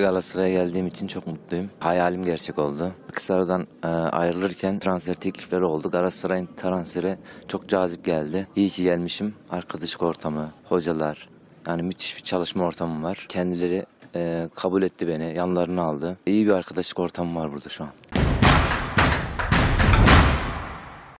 Galatasaray'a geldiğim için çok mutluyum. Hayalim gerçek oldu. Kısar'dan e, ayrılırken transfer teklifleri oldu. Galatasaray'ın transferi çok cazip geldi. İyi ki gelmişim. Arkadaşlık ortamı, hocalar. Yani müthiş bir çalışma ortamım var. Kendileri e, kabul etti beni, yanlarına aldı. İyi bir arkadaşlık ortamı var burada şu an.